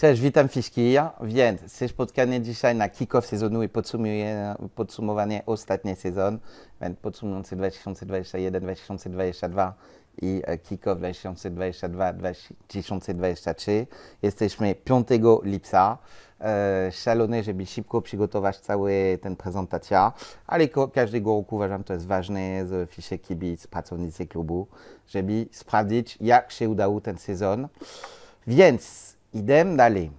Cześć, witam Fiszkija, więc jest spotkanie dzisiaj na kick-off sezonu i podsumuję, podsumowanie ostatniej sezon, więc podsumujący 2021-2022 i e, kick-off 2022-2023. Jesteśmy 5 lipca. E, szalone, żeby szybko przygotować cały ten prezentacja, ale każdego roku uważam, to jest ważne z fisze kibic, pracownicy klubu, żeby sprawdzić, jak się udał ten sezon. Więc idem dalej.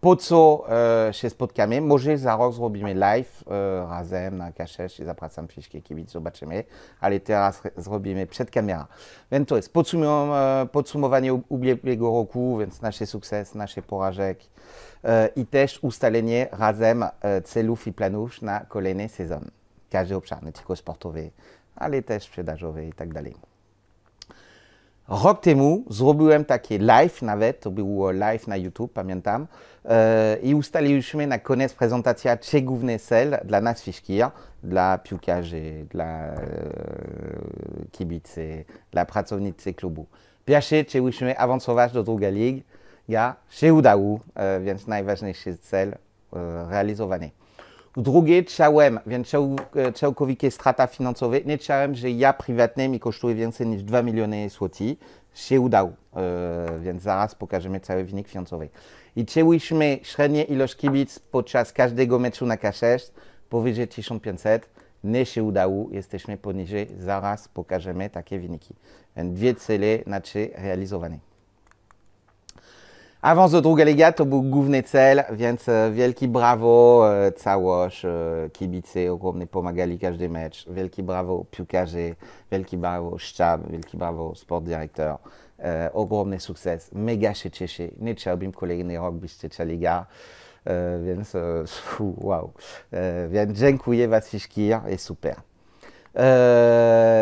Po co e, się spotkamy? Może rok zrobimy live e, razem na kaszerz i zapraszam wszystkie kibic, zobaczymy, ale teraz zrobimy przed kamerą. Więc to jest podsum e, podsumowanie ubiegłego roku, więc nasze sukces, nasze porażek e, i też ustalenie razem e, celów i planów na kolejny sezon. Każdy obszar, nie tylko sportowy, ale też sprzedażowy i tak dalej. Rok temu zrobiłem takie live nawet, to było live na YouTube, pamiętam, e, i ustaliliśmy na koniec prezentacja trzy główny cel dla nas wszystkich, dla piłkarzy, dla e, kibicy, dla pracownicy klubu. Pierwszy chcieliśmy awansować do drugiej ligi, ja się udało, e, więc najważniejszy cel e, realizowany. Drugie, chciałem, więc cał, e, całkowicie strata finansowe, nie chciałem, że ja prywatnie mi kosztuje więcej niż 2 miliony złotych. Się udało, e, więc zaraz pokażemy cały wynik finansowy. I cięłyśmy średnie ilość kibic podczas każdego meczu na K6 powyżej 1500. Nie się udało, jesteśmy poniżej, zaraz pokażemy takie wyniki. Więc dwie cele na cie realizowane. Avance do drugiego to był główny cel, więc e, wielki brawo e, całość, e, kibice ogromnie pomagali każdy mecz. Wielki brawo piłkarze, wielki brawo sztab, wielki brawo sport dyrektor. ogromny sukces, mega się cieszę. Nie chciałbym kolejny rok być trzecia liga. więc wow. więc dziękuję was wszystkim, jest super.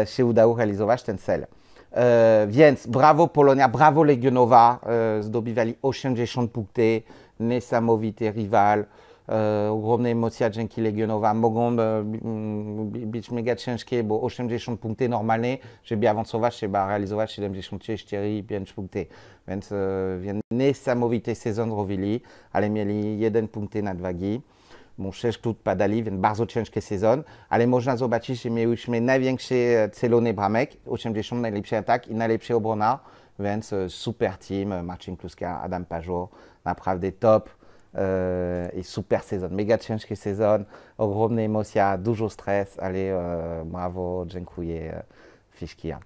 się udało realizować ten cel. E, więc brawo Polonia, brawo Legionowa, e, zdobywiali 80 punkty, niesamowity rywal, e, ogromne emocje dzięki Legionowa, mogą być mega ciężkie, bo 80 punkty normalnie, żeby awansować trzeba realizować 74-5 punkty, więc, więc niesamowity sezon robili, ale mieli jeden punkt nadwagi. muszę szklut padali, więc bardzo ciężki sezon, ale można zobaczyć, że mieliśmy największe celone bramek, 80 najlepszy atak i najlepsza obrona, więc e, super team, Marcin Kluska, Adam Pajot, naprawdę top e, i super sezon, mega ciężki sezon, ogromna emocja, dużo stres, ale e, bravo, dziękuję wszystkim.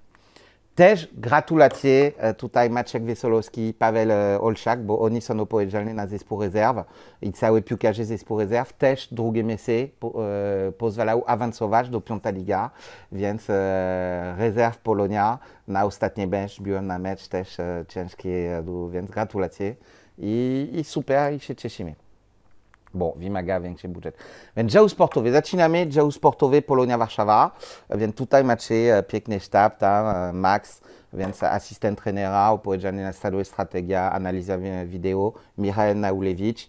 Też gratulacje e, tutaj Maciek Wiesolowski i Paweł e, Olszak, bo oni są odpowiedzialni na zespół rezerw i cały piłkarze zespół rezerw też drugie miejsce e, pozwalał e, pozwalało awansować do piąta liga, więc e, rezerw Polonia na ostatniej bench, byłem na mecz też e, ciężki, więc gratulacje I, i super i się cieszymy. Bon, Bo, vient chez Budget. Więc dział sportowy. Zaczynamy. Dział sportowy Polonia-Warszawa. Więc euh, tutaj macie euh, piękny sztab, tam hein, euh, Max, więc asystent trenera, opowiedziany na stadiu strategia, analiza vidéo, Michał Naulewicz,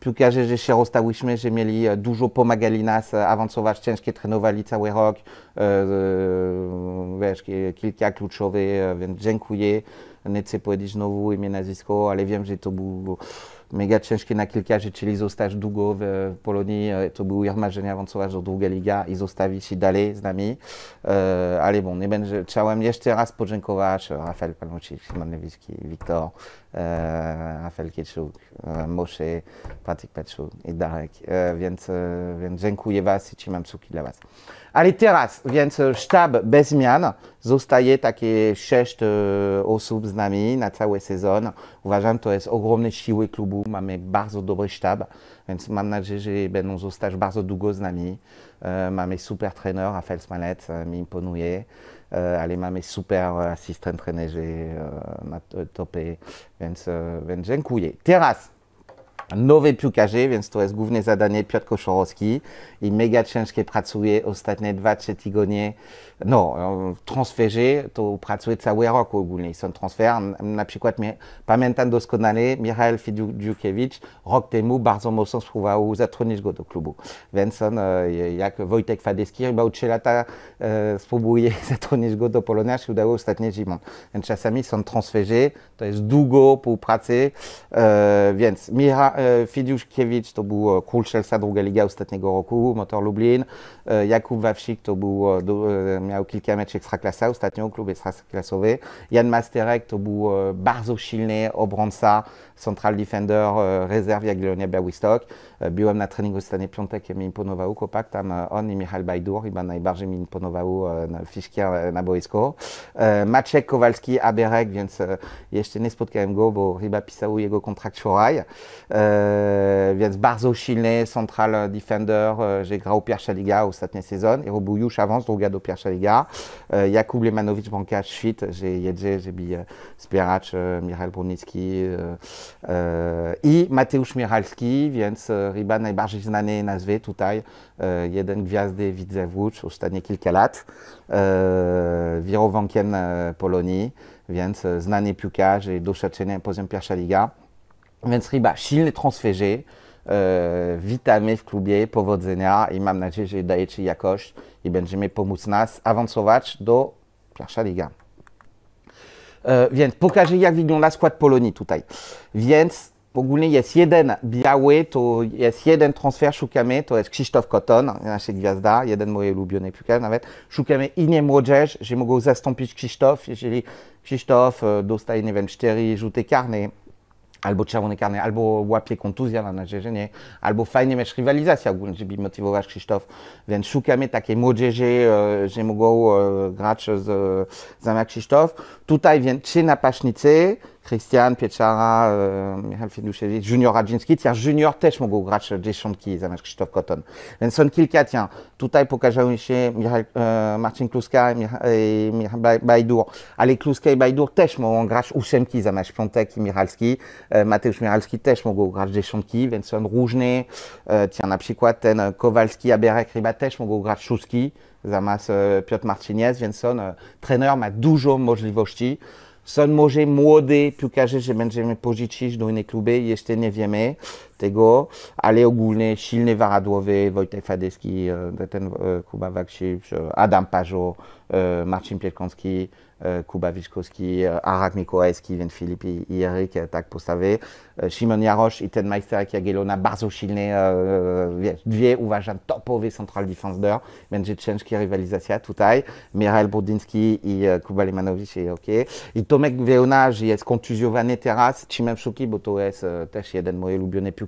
piłkarze, że się rozstałyśmy, że mieli e, dużo pomagali nas e, awansować, ciężkie trenowali cały rok, e, wiesz, kilka kluczowych, więc dziękuję. Nie chcę powiedzieć znowu imię, nazwisko, ale wiem, że to było mega ciężkie na kilka rzeczy, czyli zostać długo w Polonii, e, to był ich marzenia awansować do drugiej ligi, i zostawić się dalej z nami, e, ale bon, nie będę, chciałem jeszcze raz podziękować e, Rafael Palmucci, Simon Lewicki, Wiktor, Rafael Kieczuk, Moshe, Patryk Peczuk i Darek, więc, więc dziękuję Was i trzymam kciuki dla Was. Ale teraz, więc e, sztab bez zmian zostaje takie sześć e, osób z nami na cały sezon. Uważam, to jest ogromne siły klubu. Mamy bardzo dobry sztab, więc mam nadzieję, że będą zostać bardzo długo z nami. E, mamy super trener, Rafael Smalet mi imponuje, ale mamy super asystent trenerzy na topie, więc, więc dziękuję. Teraz Nowe piłkarzy, więc to jest główne zadanie Piotr Koszorowski i mega ciężkie pracuje ostatnie 2-3 tygodnie. No, transferzy to pracuje cały rok ogólnie. Są transfer, na przykład pamiętam doskonale, Michał Fidziukiewicz rok temu bardzo mocno spróbował zatrudnić go do klubu. Więc on, jak Wojtek Fadeski, chyba 3 lata spróbuje zatrudnić go do Polonia, się udało ostatnie zimą. Więc czasami są transferzy, to jest długo po pracy, więc euh, Michał E, Fiduszkiewicz to był Kulszelsa, druga liga ostatniego roku, Motor Lublin. E, Jakub Wawsik to był, e, miał kilka meczów ekstraklasa, ostatnio klub ekstraklasowy. Jan Masterek to był bardzo silny obrońca, Central Defender, euh, réserve Jagiellonia Białystok. Euh, Biom na treningu z tej piątek i mi et kopak. Tam e, on i Michal Bajdur, chyba najbardziej mi imponował e, na e, boisko. Maciek Kowalski, Aberek, więc jeszcze nie spotkałem go, bo chyba pisał jego kontrakt Szoraj. Więc bardzo silny Central Defender. J'ai grał pierwsza liga ostatni sezon i robił już awans, druga do pierwsza liga. Jakub Lemanowicz, Banka, Świt, j'ai jedzie, j'ai bi Michal Brunicki, E, I Mateusz Mieralski, więc e, chyba najbardziej znany nazwy tutaj, e, jeden gwiazdy widzę w Łódź ostatnie kilka lat, wirowankiem Polonii, więc znany piłkarz i doświadczenie poziom pierwsza liga. Więc chyba silny transferzy, witamy w klubie, powodzenia i mam nadzieję, że dajecie jakość i będziemy pomóc nas awansować do pierwsza liga. E, więc pokażę, jak wygląda skład Polonii tutaj. Więc ogólnie jest jeden biały, to jest jeden transfer, szukamy, to jest Krzysztof Koton, nasza gwiazda, jeden mojej ulubiony piłkarz nawet. Szukamy inny młodzież, że mogą zastąpić Krzysztof, jeżeli Krzysztof e, dostaje, nie wiem, cztery rzuty karne albo czerwony karny, albo łapie kontuzja, mam nadzieję, że nie, albo fajnie mieć rywalizacja ogólnie, żeby motywować Krzysztof, więc szukamy takiej młodzieży, e, że mogą e, grać z, e, zamiast Krzysztof. Tutaj więc trzy napaśnicy, Christian, Pieczara, Michał Fidusiewicz, Junior Radzinski, Junior też mogą grać 10 zamiast Krzysztof Koton. Więc są kilka, tiens, tutaj pokazały się Michał, e, Marcin Kluska i Michał Bajdur, ale Kluska i Bajdur też mogą grać 8 zamiast Piątek i Michalski. E, Mateusz Michalski też mogą grać 10, więc są różne, na przykład ten Kowalski, Aberek, Ryba też mogą grać 6 zamiast e, Piotr Marciniez, więc on, trener ma dużo możliwości. je może plus piłkarze, że dans une do je kluby, le nie wiemy tego, ale ogólnie silny waradłowy Wojtek e, ten e, Kuba Wakszyw, Adam Pażo, e, Marcin Pielkowski, Kuba Wiszkowski, Arak Mikołajski, więc Filip i Eryk tak postawy. Simon Jarosz i ten majsterek Jagiellona bardzo silny, wiesz, dwie uważam topowy central defender. Będzie ciężka rywalizacja tutaj. Mirel Brudinski i Kuba Lemanowicz i OK. I Tomek Wełnarz jest kontuzjowany teraz, trzymam szuki, bo to jest też jeden moje ulubiony piłkarz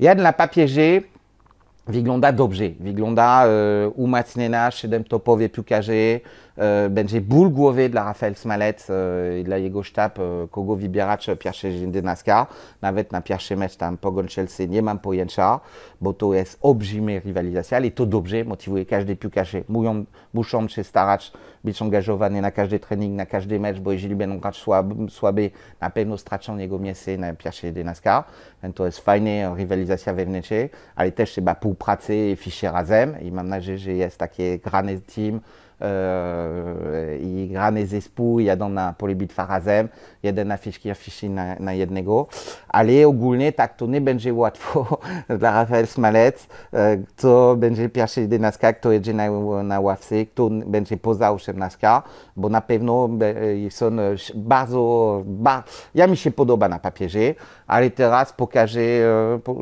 a Yann lapa piégé d'objets Viglonda ou y, chez 7 plus piłkarze, euh, ben boule Boulgouové de la Raphaël Smalet euh, et de la Jegostap, euh, Kogo Vibirac, Pierre de Denaska, Navet na Pierre Chemet, tam Pogon Chelsea, Nieman Poyencha, Boto est objime rivalisation, et taux d'objet, motivé cache des plus cachés, Bouchon chez Starach, Bichon Jovan, na cache des trainings, na cache des matchs, Boy Gilben, on cache Swabé, na Peno Strachan, Diego Miesse, na Pierre de Nascar, Bento est Faine, rivalisation Vevneche, Aletech, c'est Bapou Pratse, et Fischer Azem, il m'a nagé, GS, Také, Granetim, Team, Yy, igra na zespół, jadą na polibitwa razem, jeden na fiszki, a na, na jednego, ale ogólnie tak to nie będzie łatwo dla Rafael Smalec, kto yy, będzie pierwszy 11, kto jedzie na, na ławce, kto będzie poza 18, bo na pewno yy, są bardzo, bardzo, ja mi się podoba na papierze, ale teraz pokażę,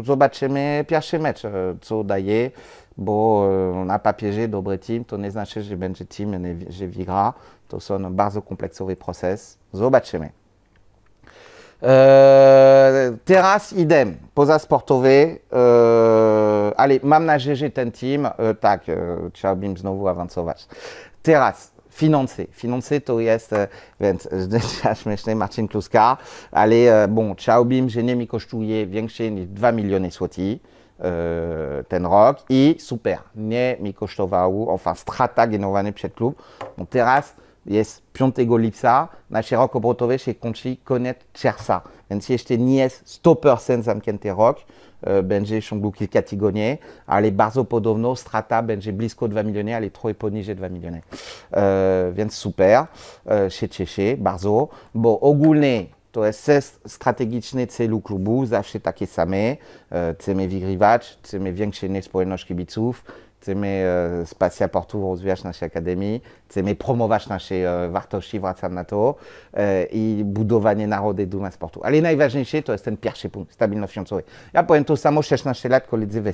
zobaczymy pierwszy mecz, co daje. bo euh, na papierze dobre team, to nie znaczy, że będzie ben team, nie, że wygra. To są bardzo kompleksowy proces. Zobaczymy. Eee, teraz idem, poza sportowy. Eee, ale mam nadzieję, ten team, Tac, e, tak, e, chciałbym znowu awansować. Teraz finanse. Finanse to jest, e, więc e, ja śmieszny Marcin Kluska, ale e, bon, chciałbym, że nie mi kosztuje nous, niż 2 miliony złotych. Euh, ten i super, nie mi kosztowało, enfin strata genowanie przed klub, terrasse, teraz jest piątego lipca, na szeroko brotowe się kończy koniec czerwca, więc jeszcze nie jest benjé zamknięty rok, e, będzie allez Barzo ale bardzo podobno strata będzie blisko 2 miliony, ale trochę poniżej 2 miliony. E, super, e, się cieszę Barzo, bo ogulne to jest sens strategiczny celu klubu, zawsze takie same. E, chcemy wygrywać, chcemy większą społeczność kibiców, chcemy e, spacja portu rozwijać naszej akademii, chcemy promować nasze e, wartości, wracam na to, i budowanie narody duma sportu. Ale najważniejsze to jest ten pierwszy punkt, stabilność finansowa. Ja powiem to samo 16 lat koledzy w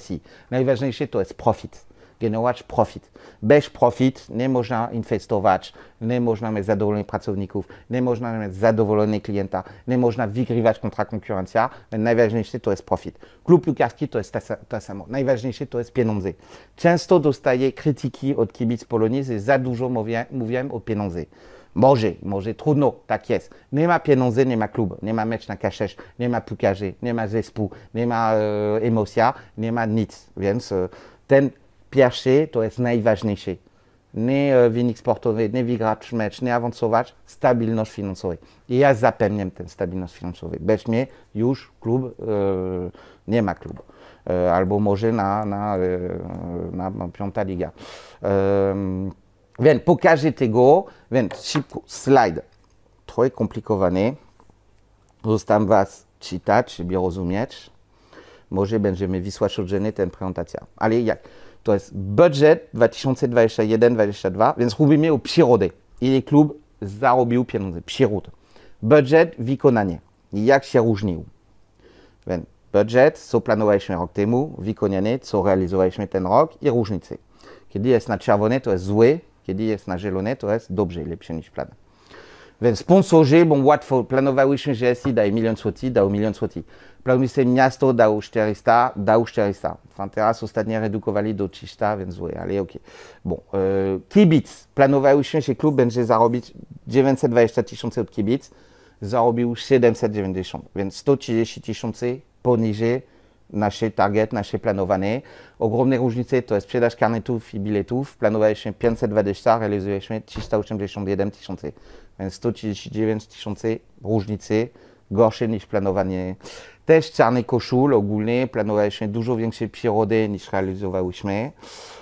Najważniejsze to jest profit generować profit. Bez profit nie można inwestować, nie można mieć zadowolonych pracowników, nie można mieć zadowolonych klienta, nie można wygrywać kontra konkurencja. Najważniejsze to jest profit. Klub piłkarski to jest to samo. Najważniejsze to jest pieniądze. Często dostaję krytyki od kibic Polonii, że za dużo mówię, mówiłem o pieniądze. Może, może trudno, tak jest. Nie ma pieniędzy, nie ma klub, nie ma mecz na kaszesz, nie ma piłkarzy, nie ma zespół, nie ma e, emocja, nie ma nic. Więc e, ten pierwszy to jest najważniejszy. Nie wynik sportowy, nie wygrać mecz, nie awansować, stabilność finansowa. I ja zapewniam tę stabilność finansową. Bez mnie już klub, e, nie ma klubu. E, albo może na, na, e, na, na piąta liga. Więc pokażę tego, więc szybko, slajd. Trochę komplikowany. Zostawiam Was czytać, żeby rozumieć. Może będziemy wysłać oddzielnie ten prezentacja. Ale jak? to jest budżet 2021-2022, więc mówimy o przychody. Ile klub zarobił pieniądze? Przychód. Budżet, wykonanie. Jak się różnił? Więc budżet, co planowaliśmy rok temu, wykonanie, co realizowaliśmy ten rok i różnice. Kiedy jest na czerwone, to jest złe. kiedy jest na zielone, to jest dobrze, lepsze niż plan. Więc sponsorzy, bo łatwo, planowałyśmy, że da imilion milion złotych, dał milion złotych. Planowaliśmy miasto, dał 400, dał 400. Enfin, teraz ostatnio redukowali do 300, więc złe, ale ok. Bon, e, kibic. Planowałyśmy, że klub będzie zarobić 920 tysięcy od kibic. Zarobił 790, więc 130 tysięcy poniżej nasze target, nasze planowane. Ogromne różnice to jest sprzedaż karnetów i biletów. Planowaliśmy 520, realizowaliśmy 381 tysięcy. 139 tysięcy różnicy, gorsze niż planowanie. Też czarny koszul ogólnie, planowaliśmy dużo większe przyrody niż realizowałyśmy.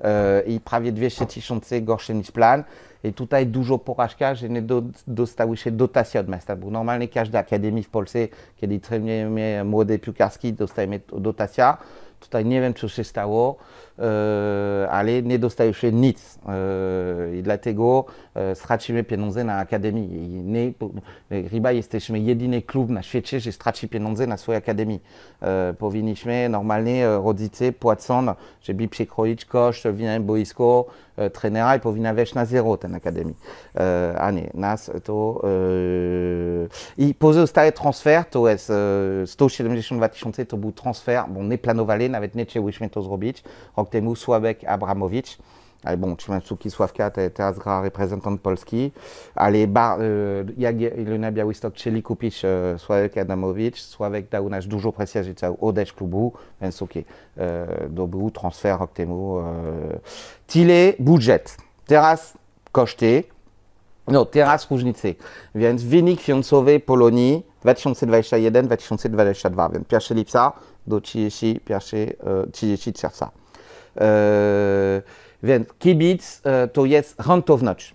E, i prawie 200 tysięcy gorsze niż plan. I tutaj dużo porażka, że nie do, dostały się dotacje od miasta, bo normalnie każda akademii w Polsce, kiedy trenujemy młode piłkarski, dostajemy dotacja, Tutaj nie wiem, co się stało, e, ale nie dostają się nic e, i dlatego e, stracimy pieniądze na akademii. I nie, chyba jesteśmy jedyny klub na świecie, że straci pieniądze na swojej akademii. Powinniśmy normalnie rodzice płacą, żeby przekroić koszt, winę boisko, trenera i powinna wejść na zero ten akademii. A nas to... I les transfer to jest 172 tysiące to był transfer, bo nie nawet nie chcieliśmy to zrobić. Rok temu Sławek Abramowicz, ale bon, Szymański Sławka te, teraz gra de Polski, allez bar, jak Jelena Białystok chcieli e, soit avec Adamowicz, soit avec Daunash dużo precjażyczał odejść klubu, więc okej, okay. do e, był transfer rok temu. E, tyle budżet. Teraz koszty, no teraz różnice, więc wynik finansowy Polonii 2021-2022, więc pierwszy lipca do 30, pierwszy, 30 e, czerwca. E, więc kibic e, to jest rentowność.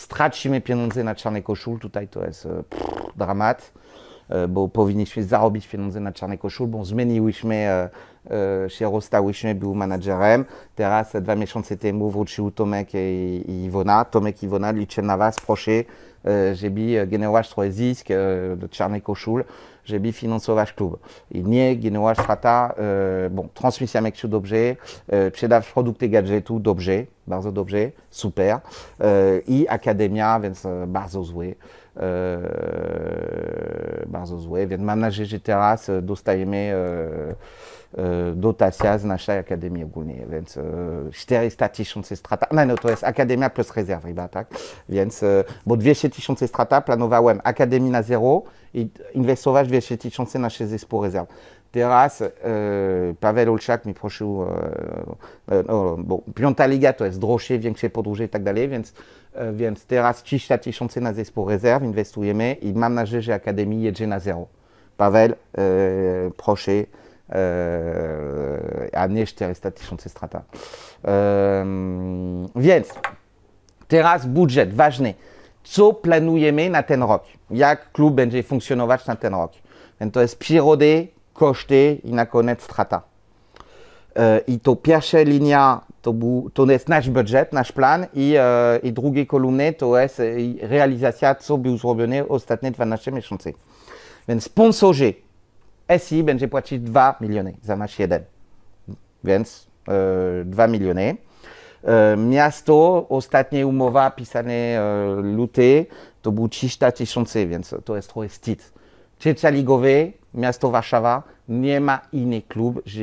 stracimy pieniądze na czarnej koszul, tutaj to jest e, pff, dramat, e, bo powinniśmy zarobić pieniądze na czarnej koszul, bo zmieniłyśmy e, się rozstałyśmy, był menadżerem. Teraz dwa miesiące temu wrócił Tomek i, Ivona, Iwona. Tomek i Iwona liczę na Was, proszę, żeby generować trochę zysk do czarnej koszul. j'ai bi finan sauvage club. Il nie guinoage frata, euh, bon, transmission avec tout d'objet, euh, pchedav producte gadget tout d'objet, barzo d'objet, super, euh, i academia, vens barzo zoué, euh, barzo zoué, vens manager j'étais ras, dos taïmé, euh, euh, dotația znaš Akademie ogólnie, więc euh, cztery 400 tysięcy strata, no, no to jest Akademia plus rezerwy, chyba, tak? Więc, bo 200 tysięcy strata planowałem Akademii na zero i inwestować 200 tysięcy na 6 zespół rezerw. Teraz euh, Paweł Olczak mi prosił, no, oh, bo piąta liga to jest droższe, większe podróże i tak dalej, więc więc teraz 300 tysięcy na zespół rezerw inwestujemy i mam nadzieję, że Akademii jedzie na zero. Paweł, proszę, Eee, a nie 400 tysięcy strata. Eee, więc teraz budget ważny. Co planujemy na ten rok? Jak klub będzie funkcjonować na ten rok? Więc to jest Pirode, koszty i na koniec strata. Eee, I to pierwsza linia to, bu, to jest nasz budżet, nasz plan i, i drugiej kolumny to jest e, realizacja, co było zrobione ostatnie 12 miesiące. Więc sponsorzy, SI będzie płacić 2 miliony zamiast 1, więc e, 2 miliony. E, miasto, ostatnia umowa pisane e, luty, to był 300 tysięcy, więc to jest trochę wstyd. Trzecia ligowy, miasto Warszawa, nie ma inny klub, że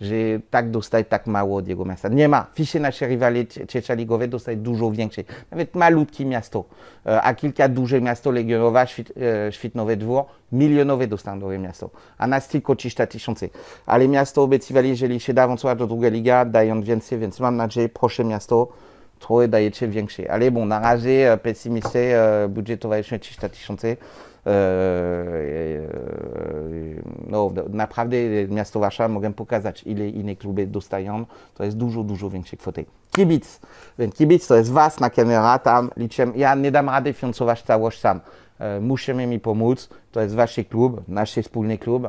że tak dostaje tak mało od jego miasta. Nie ma. Fisze nasze rywale trzecioligowe dostaje dużo większe. Nawet malutkie miasto, e, a kilka duże miasto legionowe, świt, e, świtnowe dwór, milionowe dostaną miasto. A nas tylko 300 tysięcy. Ale miasto obiecywali, jeżeli się da awansować do drugiej liga, dają więcej, więc mam nadzieję, proszę miasto, trochę dajecie większe. Ale bon, na razie e, pesymisty budżet towarzyszy 300 E, e, e, no, naprawdę miasto Warszawa, mogę pokazać ile inne kluby dostają, to jest dużo, dużo większe kwoty. Kibic, więc kibic to jest was na kamera tam, liczę, ja nie dam rady finansować całość sam, musimy mi pomóc, to jest wasz klub, nasz wspólny klub,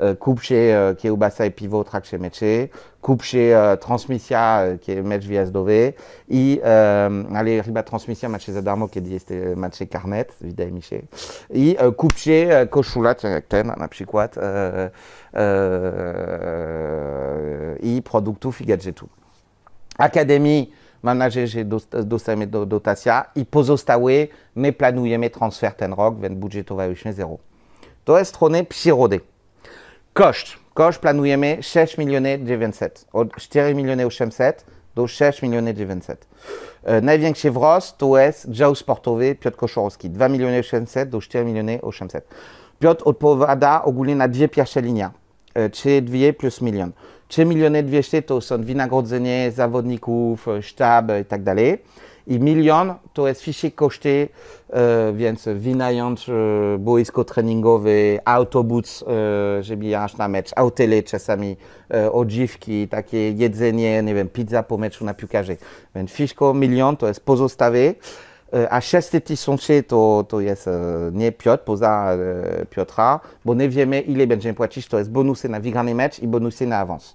Euh, coupe chez Kielbasa euh, et Pivot, chez Meche, coupe chez euh, Transmissia, qui est Mech Viazdové, i allez, riba Transmissia, match chez Zadarmo qui est match chez Carnet, vida Miché, i coupe chez Kochula, tiens, euh, euh, et Productu Figadjetu. Académie, manager j'ai et dotacia, et pozostawe, mes planujemy mes transferts Tenrock, więc budget już nie zero. To est strony psirode. Koszt. Koszt planujemy 6 miliony 900. Od 4 miliony 800 do 6 miliony 900. E, największy wzrost to jest dział sportowy Piotr Koszorowski. 2 miliony 800 do 4 miliony 800. Piotr odpowiada ogólnie na dwie pierwsze linie. E, 3, 2 plus milion. 3 miliony 200 to są wynagrodzenie zawodników, sztab tak dalej i milion to jest fisik koszty, e, więc wynająć e, boisko treningowe, autobus, e, żeby jechać na mecz, autele czasami, e, odziwki, takie jedzenie, nie wiem, pizza po meczu na piłkarzy. Więc fiszko milion to jest pozostały. E, a 6 tysięcy to, to jest e, nie Piotr, poza e, Piotra, bo nie wiemy ile będziemy płacić, to jest bonusy na wygrany mecz i bonusy na awans.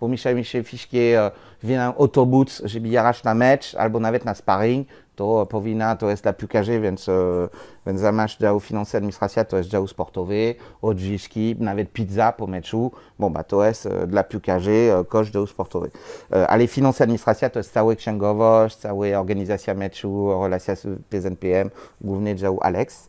bo mi Michel Fischke euh, vient wszystkie wina j'ai żeby jechać na match, albo nawet na sparring, to euh, powinna, to jest dla piłkarzy, więc, więc zamiast działu finanse administracja to jest dział sportowy, odżywki, nawet pizza po meczu, bo ba, to jest euh, dla piłkarzy koszt działu sportowy. Ale finanse administracja to jest cała księgowość, cała organizacja meczu, relacja z gouverné głównie dział Alex.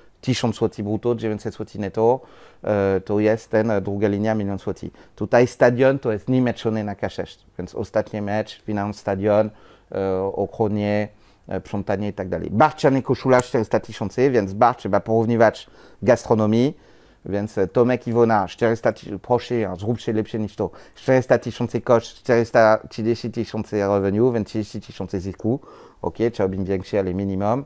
1000 zł brutto, 900 zł netto, to jest ten e, druga linia, milion zł. Tutaj stadion to jest nie meczony na kaszesz, więc ostatni mecz, finał stadion, e, ochronie, sprzątanie e, i tak dalej. Barczany koszula 400 tysięcy, więc bar trzeba porównywać gastronomii, więc Tomek Iwona, 400 proszę, zróbcie lepsze niż to. 400 tysięcy koszt, 430 tysięcy revenue, 20 tysięcy zysku. Ok, trzeba być większy, ale minimum.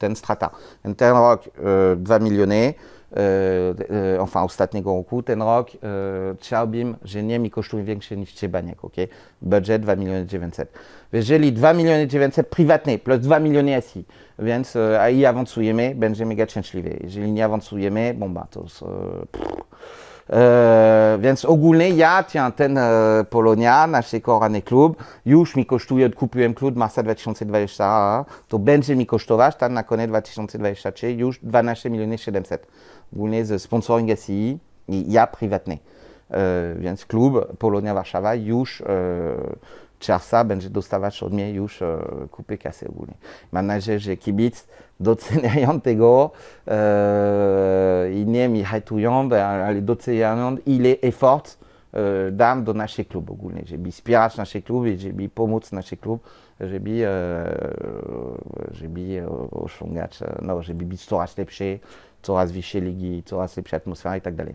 ten strata. ten rok e, 2 miliony, e, enfin ostatniego roku, ten rok chciałbym, że nie mi kosztuje większe niż Ciebaniek, ok? Budget 2 miliony 900. Jeżeli 2 miliony 900 prywatny plus 2 miliony SI, więc e, i awansujemy, będziemy mega szczęśliwi. Jeżeli nie awansujemy, bomba, to... E, pff. E, więc ogólnie ja tę ten e, Polonia, nasz kochany klub, już mi kosztuje, odkupiłem klub marca 2020, to będzie mi kosztować tam na koniec 2023 już 12 milionów 700. Ogólnie ze sponsoring SI i ja prywatny. E, więc klub Polonia Warszawa już Czarsa będzie dostawać od mnie już e, kupy kasy ogólnie. Mam nadzieję, że kibic doceniają tego e, i nie mi hejtują, ale doceniają ile Efort, e, dam do naszych klub ogólnie, żeby wspierać nasze kluby, żeby pomóc nasze klub, żeby, e, żeby e, osiągać, e, no, żeby być coraz lepsze, coraz wyższe ligi, coraz lepsza atmosfera i tak dalej.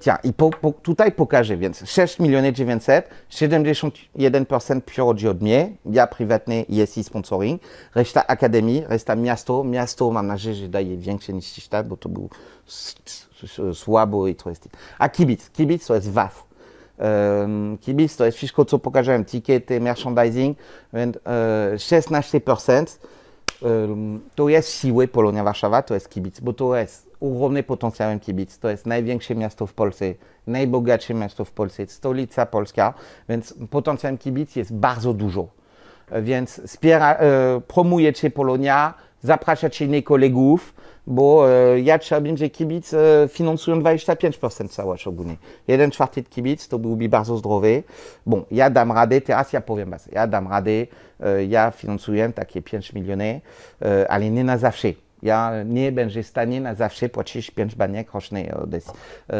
Tiens, e, i po, po, tutaj pokażę, więc 6 900, 71% przychodzi od mnie, ja prywatnie jest i sponsoring, reszta akademii, reszta miasto, miasto mam nadzieję, że daje większe niż 300, bo to był słabo i to jest... A kibic, kibic to jest WAF, Um, kibic, to jest wszystko, co pokazałem, tickety, merchandising, więc e, 16% um, to jest siły Polonia-Warszawa, to jest kibic, bo to jest ogromny potencjałem kibic. To jest największe miasto w Polsce, najbogatsze miasto w Polsce, stolica Polska, więc potencjał kibic jest bardzo dużo. Więc wspiera, e, promujecie Polonia, zapraszacie innych kolegów, bo e, ja chciałbym, że kibic e, finansują 25% całość ogólnie. Jeden czwarty kibic to byłby bardzo zdrowy. Bon, ja dam radę, teraz ja powiem was, ja dam radę, e, ja finansuję takie 5 milionów, e, ale nie na zawsze. Ja nie będę w stanie na zawsze płacić 5 baniek rocznej Odesy. E,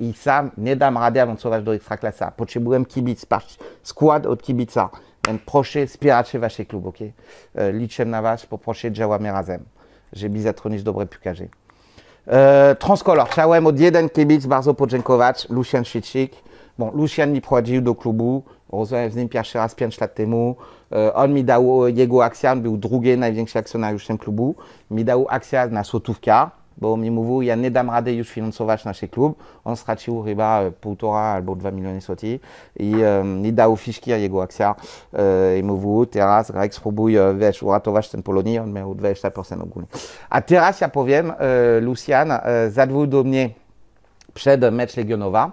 I sam nie dam rady awansować do Ekstraklasa. Potrzebuję kibic, patrz, skład od kibica. Więc proszę, wspieracie wasze klub, ok? E, liczę na was, poproszę, działamy razem, żeby zatrudnić dobre piłkarze. Transcolor, chciałem od jeden kibic bardzo podziękować, Lucian Szycik. Bon, Lucian mi prowadził do klubu, rozmawiałem z nim pierwszy raz 5 lat temu. on mi dao Diego Axia ou drugé na vient actionnaire chez clubu mi dao Axia na sotufka bon mi mouvou ya ne dam rade yus filon sauvage na chez club on sera chi riba pour tora al bout de 20 millions soti et ni dao fishki Diego Axia et mouvou terrasse grex pour bouille vech ou rato vache en Pologne on met ou vech ça pour sen ogoun à terrasse ya poviem Lucian zadvou domnier Przed mecz Legionowa,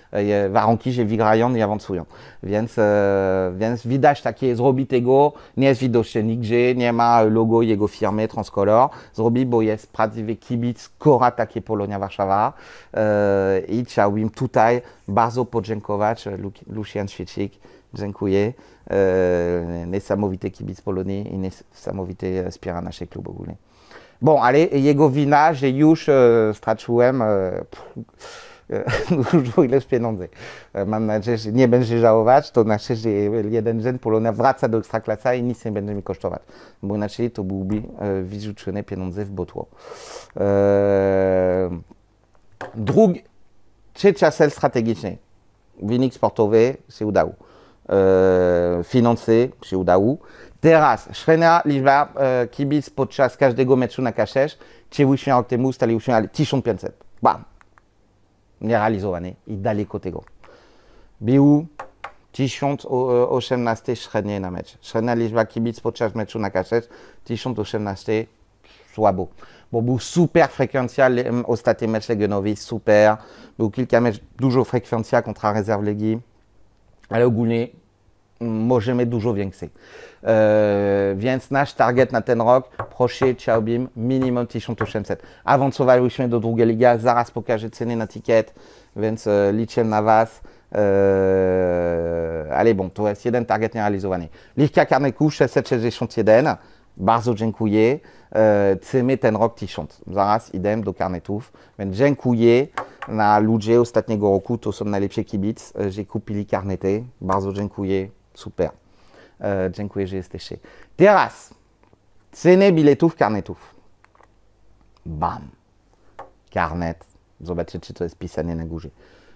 Euh, Varanki, j'ai wygrają, ni Avant de Więc, więc widać takie, zrobi tego, nie jest widoczne nigdzie, nie ma euh, logo jego firmy Transcolor. Zrobi, bo jest prawdziwy kibic, kora takie Polonia Warszawa. Euh, I chciałbym tutaj bardzo podziękować Lucian Świecik, dziękuję. Niesamowity kibic Polonii i niesamowity wspiera naszych klub ogólnie. Bon, allez, jego wina, że już straciłem dłużu, ile pieniędzy. Mam nadzieję, że nie będzie żałować, to znaczy, że e, jeden dzień Polonia wraca do Ekstraklasa i nic nie będzie mi kosztować, bo inaczej to byłby e, wyrzucone pieniądze w botło. E, drugi, trzecia cel strategiczny. Wynik sportowy się udał. Finanse się udało. Teraz średnia liczba kibic podczas każdego meczu na Kaszesz. Ci 3 się rok temu staliśmy, ale 1500. Bam! niralizovane i dalekotego. Biu ti chant osem euh, naste shrenye na mecz. Shrenye liczba kibic podczas meczu na kaszecz, ti chant osem naste słabo. Bo był super frekwencja euh, ostatni mecz Legionowi, super. Był kilka meczów, dużo frekwencja kontra rezerw Legii, ale ogólnie możemy dużo więcej. E, więc nasz target na ten rok, proszę chciałbym minimum 1800. Awansowaliśmy do drugiej ligi, zaraz pokażę ceny na ticket, więc e, liczę na Was. E, ale bon, to jest jeden target nierealizowany. Liga Karnyków 661, bardzo dziękuję. E, chcemy ten rok 1000. Zaraz idę do karnetów, więc dziękuję na ludzie ostatniego roku, to są najlepsze kibic, e, że kupili karnety, bardzo dziękuję. Super. E, dziękuję, że jesteście. Teraz ceny biletów, karnetów. Bam. Karnet. Zobaczcie, czy to jest pisane na górze.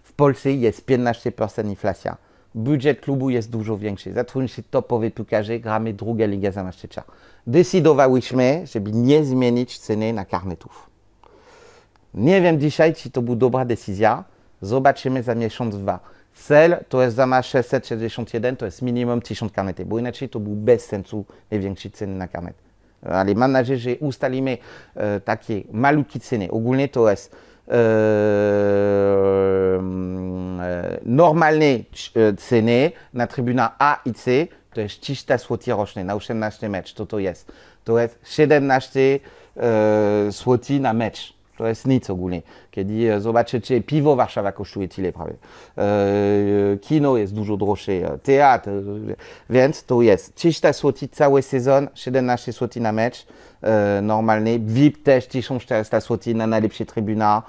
W Polsce jest 15% inflacja. Budżet klubu jest dużo większy. Zatrudni się topowy piłkarze, gramy druga liga zamaszczycza. Decydowałyśmy, żeby nie zmienić ceny na karnetów. Nie wiem dzisiaj, czy to była dobra decyzja. Zobaczymy za miesiąc, dwa. cel to jest za ma 661, to jest minimum 1000 karnety, bo inaczej to był bez sensu największej ceny na karnet. Ale mam nadzieję, że ustalimy e, takie malutkie ceny. Ogólnie to jest e, mm, e, normalne ceny na trybunach A i C, to jest 300 zł rocznie na 18 mecz, to to jest. To jest 17 e, zł na mecz. to jest nic ogólnie, kiedy e, zobaczycie piwo Warszawa kosztuje tyle prawie, e, e, kino jest dużo droższe, teatr, więc to jest 300 zł cały sezon, 17 zł na mecz, normalny, VIP też 1400 zł na najlepszy trybuna,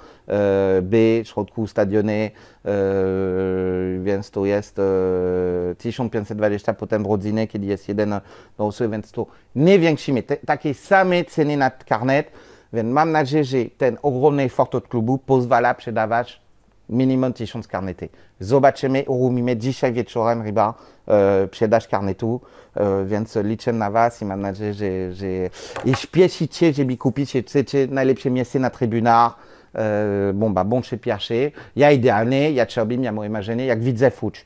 B, środku stadiony, więc to jest 1520, potem rodziny, kiedy jest jeden na osobę, więc to największym, takie same ceny na karnet, więc mam nadzieję, że ten ogromny effort od klubu pozwala przedawać minimum tysiąc karnety. Zobaczymy, urumimy dzisiaj wieczorem chyba e, karnetu, e, więc liczę na Was i mam nadzieję, że, że... I śpieszycie, żeby kupić chcecie najlepsze miejsce na trybunach, e, bomba, bądź pierwszy. Ja idealny, ja Czerwim, ja moje marzenie, jak widzę fuć.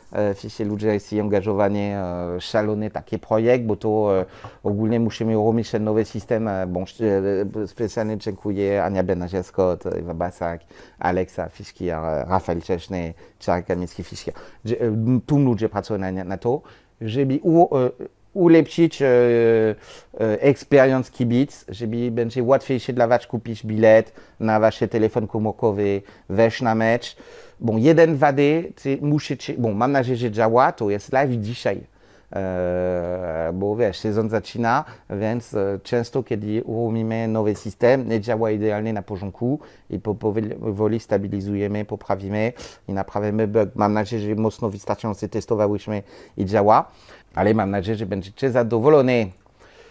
E, wszyscy ludzie są angażowani w e, szalone takie projekt, bo to e, ogólnie musimy uruchomić nowy system. Bon, specjalnie dziękuję Ania Scott, Ewa Basak, Aleksa Fiszkier, Rafael Czeszny, Czarek Kamiński Fiszkier. Tu ludzie pracują na, na to, żeby u, ulepszyć e, e, experience kibic, żeby będzie łatwiejsze dla was kupić bilet na wasze telefon komórkowy, wejść na mecz. Bon, jeden wady, ty, bon, mam nadzieję, że działa, to jest live dzisiaj. E, bo wiesz, sezon zaczyna, więc e, często, kiedy uruchomimy nowy system, nie działa idealnie na porządku i po, powoli stabilizujemy, poprawimy i naprawimy bug. Mam nadzieję, że mocno wystarczająco testowałyśmy i działa, ale mam nadzieję, że będziecie zadowoleni.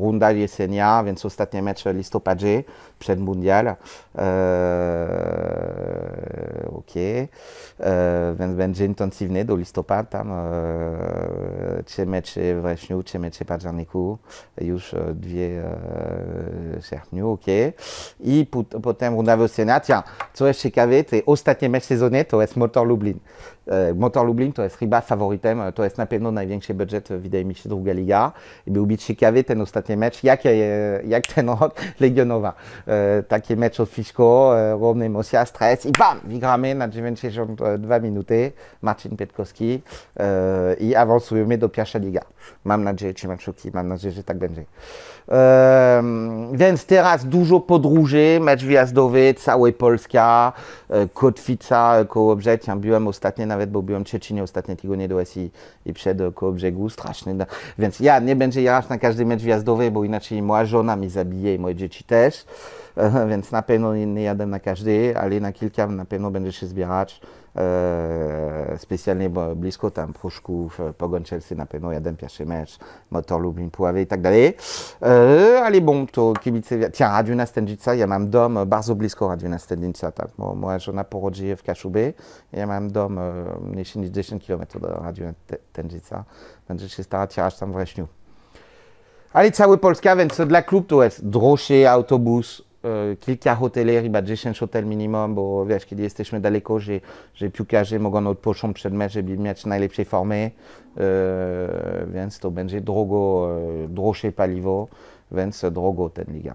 Runda eee, Jesienia, więc ostatnie mecze w listopadzie przed Mundial. Eee, ok, eee, więc będzie intensywnie do listopada. Trzy mecze w wrześniu, trzy mecze w październiku, już e, dwie e, w sierpniu, ok. I potem Runda Wiosenia. Tiens, co jest ciekawe, te ostatnie mecz sezonu to jest Motor Lublin. E, Motor Lublin to jest chyba faworytem, to jest na pewno największy budżet, wydaje mi się, druga liga. I byłby ciekawy ten ostatni mecz, jak, jak ten rok Legionowa. E, takie mecz Fisko, e, równa emocja, stres i bam, wygramy na 92 minuty, Marcin Pietkowski i awansujemy do pierwsza liga. Mam nadzieję, trzymam kciuki, mam nadzieję, że tak będzie więc teraz dużo podróży, mecz wjazdowy, całej Polska, e, Kotwica, e, Kołobrzeg, tam byłem ostatnio nawet, bo byłem Czecinie ostatnie tygodnie do SI i przed e, Kołobrzegu, straszny, no. więc ja nie będę jechać na każdy mecz wjazdowy, bo inaczej moja żona mi zabije i moje dzieci też, więc na pewno nie jadę na każdy, ale na kilka na pewno będę się zbierać E, specjalnie blisko tam Pruszków, e, pogon Chelsea na pewno jeden pierwszy mecz, Motor Lublin, Puławy i tak dalej. E, ale bon, to kibice, tia, Radiuna Stędzica, ja mam dom bardzo blisko Radiuna Stędzica, tak, bo moja żona porodzi w Kaszubie, ja mam dom mniejszy niż 10 km do Radiuna Stędzica, będzie się starać aż tam w wrześniu. Ale cały Polska, więc dla klub to jest droższy autobus, E, kilka hotelier, chyba 10 hotel minimum, bo wiesz, kiedy jesteśmy daleko, że, że piłkarze mogą odpocząć przed meczem, żeby mieć najlepszej formy, e, więc to będzie drogo, e, droższe paliwo, więc drogo ten liga.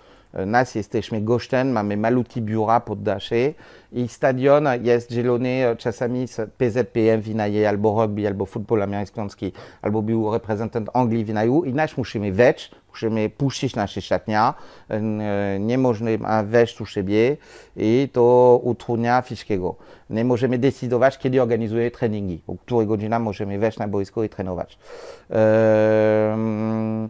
E, nas jesteśmy goszczem, mamy malutki biura poddasze i stadion jest zielony e, czasami PZPM winaje albo rugby, albo futbol amerykański, albo był reprezentant Anglii winają i nas musimy wejść, musimy puścić nasze szatnia, e, nie możemy wejść u siebie i to utrudnia wszystkiego. Nie możemy decydować, kiedy organizuje treningi, o której godzina możemy wejść na boisko i trenować. Um,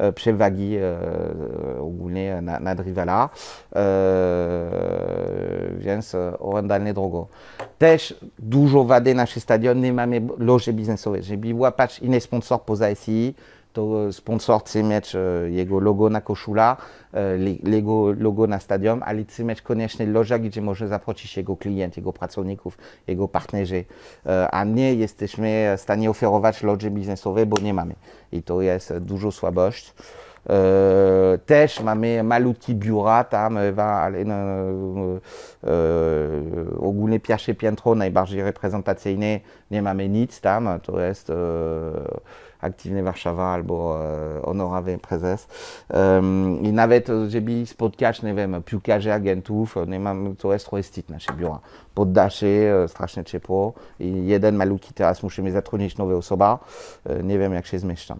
Euh, Pshevagi euh, euh, ogune nadrivala, więc orandalne drogo. Też dużo wady nasze stadiony mamy business biznesowe, żeby była pas une sponsor poza ici. to e, sponsor chce mieć e, jego logo na koszula, jego e, logo na stadium, ale chce mieć koniecznie loża, gdzie może zaprosić jego klient, jego pracowników, jego partnerzy. A nie jesteśmy w stanie oferować loży biznesowej, bo nie mamy. I to jest dużo słabość. też mamy malutki biura, tam ale, no, e, e, ogólnie pierwsze piętro, najbardziej reprezentacyjne, nie mamy nic tam, to jest e, Aktywny Warszawa albo e, honorawy prezes. Um, I nawet żeby spotkać, nie wiem, piłkarzy, agentów, e, nie mam, to jest hoistit nasze biura. Pod daszy, e, strasznie ciepło i jeden malutki teraz musimy zatrudnić nowe osoba. E, nie wiem, jak się zmieszczam.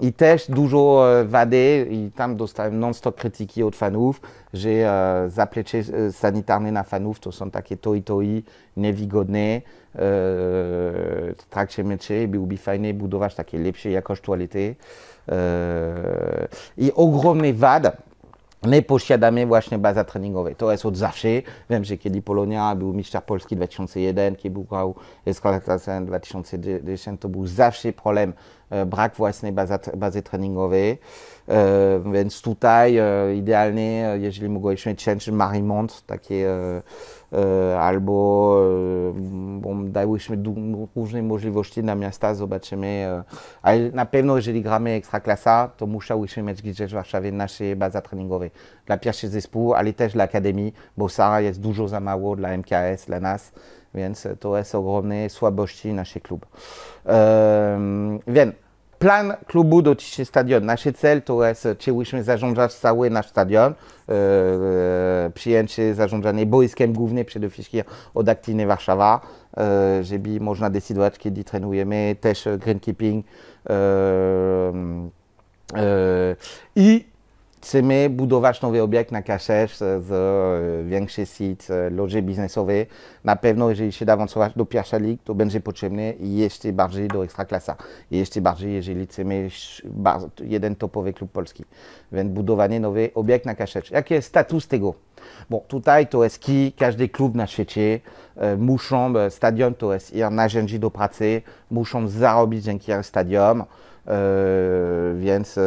I też dużo e, wady i tam dostałem non-stop krytyki od fanów, że e, zaplecze e, sanitarne na fanów to są takie to i to i niewygodne. W trakcie meczy byłoby fajnie budować takie lepsze jakość toalety. I ogromny wad nie posiadamy właśnie bazę treningowej. To jest od zawsze. Wiem, że kiedy Polonia był mistrz Polski 2001, kiedy był Eskolatasen 2010, to był zawsze problem e, brak własnej bazy, treningowej. E, więc tutaj e, idealnie, jeżeli mogę jeszcze Marimont, takie E, albo um, e, dałyśmy różne możliwości dla miasta, zobaczymy. Ale na pewno, jeżeli gramy Ekstraklasa, to musiałyśmy mieć gdzieś w Warszawie nasze baza treningowe. Dla pierwszych zespołu, ale też dla Akademii, bo Sara jest dużo za mało dla MKS, dla nas więc to jest ogromne słabości naszego klubu. Um, więc plan klubu dotyczy stadion. Nasz cel to jest, chcieliśmy zarządzać cały nasz stadion, e, e przyjąć zarządzanie boiskiem głównym przede wszystkim od Aktiny Warszawa, e, żeby można decydować, kiedy trenujemy, też greenkeeping. E, e, I chcemy budować nowy obiekt na Kaszew z, z e, większych sit, e, loży biznesowe. Na pewno, jeżeli się da awansować do pierwsza lig, to będzie potrzebne jeszcze bardziej do Ekstraklasa. I jeszcze bardziej, jeżeli chcemy jeden topowy klub polski. Więc budowanie nowy obiekt na Kaszew. Jaki jest status tego? Bon, tutaj to jest kij, każdy klub na świecie e, muszą, e, stadion to jest ich narzędzie do pracy, muszą zarobić dzięki stadion. E, więc e,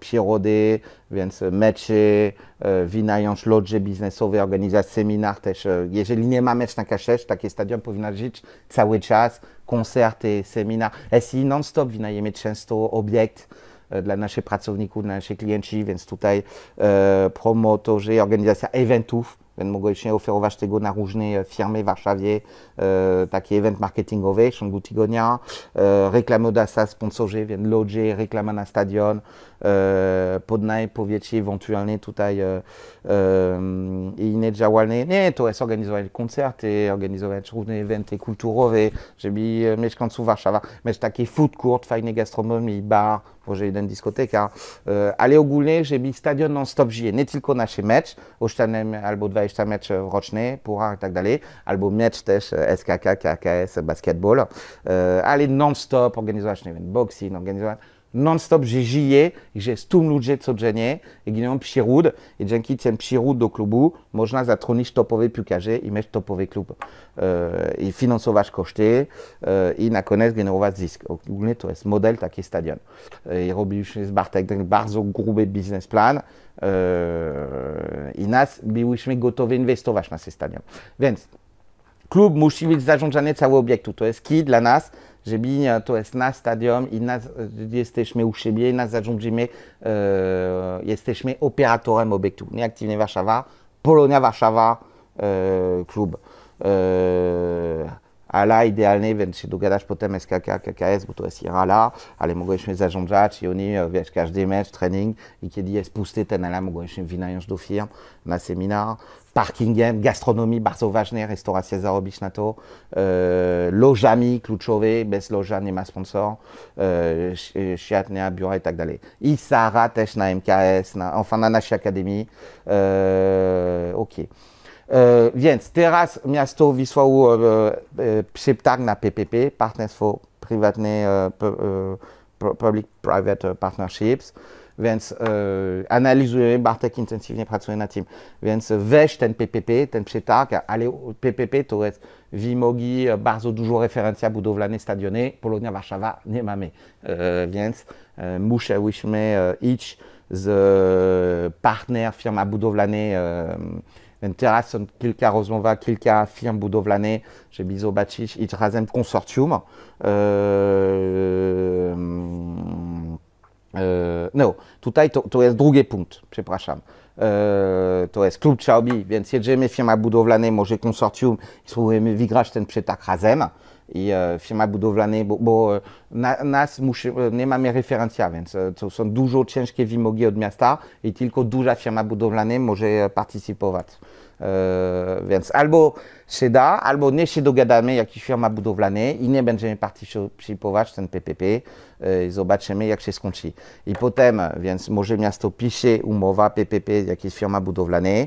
przyrody, więc mecze, wynająć lodże biznesowe, organizować seminar też. E, jeżeli nie ma mecz na kaszesz, takie stadion powinno żyć cały czas, koncerty, seminar. Jeśli non-stop wynajemy często obiekt, dla naszych pracowników, dla naszych klientów, więc tutaj e, promotorzy, organizacja eventów, E, e, event goičného ferovaštego na rougené firmé w euh, e, takie event marketingowe, ciągu tygodnia. E, reklama dasa sponsorze, więc lodzie, réclame na stadion. Euh, podnej powiecie ewentualnie euh, euh, tutaj inne działalne. Nie, to jest organizować koncerty, organizować różne eventy kulturowe, żeby mieszkańców Warszawa mieć taki food court, fajnej gastronomii, bar, może jeden dyskoteka, ale ogólnie, żeby stadion non-stop żyje, nie tylko nasze mecz, 8 albo 20 meczów rocznie, pura i tak dalej, albo mecz też SKK, KKS, basketball, ale non-stop organizować, nie wiem, boxing, organizować, non-stop že žije, že s tým ľudia, i ženie, jedinom i dzięki těm přírůd do klubu možná zatroniš topové piłkarze, i meš topowy klub. E, I finansować koszty, e, i i koniec generovat zysk. Ogólnie to jest model taki stadion. E, I robiliśmy z Bartek ten bardzo gruby business plan, i nas byliśmy gotowi inwestować na ten stadion. Więc klub musi być zarządzany cały obiektu. To jest key dla nas, Żebinia to jest nasz stadium i nas, jesteśmy u siebie, nas zarządzimy, e, jesteśmy operatorem obiektu. Nieaktywnie Warszawa, Polonia Warszawa e, klub. E, Ala idealnie, więc się dogadać potem SKK, KKS, bo to jest Irala, ale mogłyśmy zarządzać i oni, wiesz, każdy mecz, trening i kiedy jest pusty ten ala, się wynająć do firm na seminar. Parking Game, gastronomie, barsovagner restaurant César Obisnato, euh, lożami kluczowe, est ma sponsor, euh, siatnia, et Tagdale, Isara, dalej. MKS, enfin Nanashi Academy. Euh, ok. Euh, więc teraz miasto Viswa ou euh, euh, PPP, partnerstwo euh, Private, uh, public-private partnerships więc y, e, analizuje Bartek intensywnie pracuje na tym. Więc weź ten PPP, ten przetarg, ale PPP to jest wymogi bardzo dużo referencja budowlane stadiony, Polonia, Warszawa nemame. mamy. Y, e, więc y, e, musieliśmy iść partner firma budowlane więc teraz są kilka rozmowa, kilka firm budowlane, żeby zobaczyć ich razem konsortium. E, no, tutaj to, to jest drugi punkt, przepraszam. E, to jest klub Xiaomi, więc jedziemy firma budowlana, może konsorcjum, spróbujemy wygrać ten przetarg razem i e, firma budowlane, bo, bo e, na, nas musi, e, nie mamy referencja, więc to są dużo ciężkie wymogi od miasta i tylko duża firma budowlane może partycypować. E, więc albo się da, albo nie się dogadamy, jakiś firma budowlana i nie będziemy partycypować w ten PPP e, i zobaczymy, jak się skończy. I potem, więc może miasto pisze umowa PPP z firma budowlane.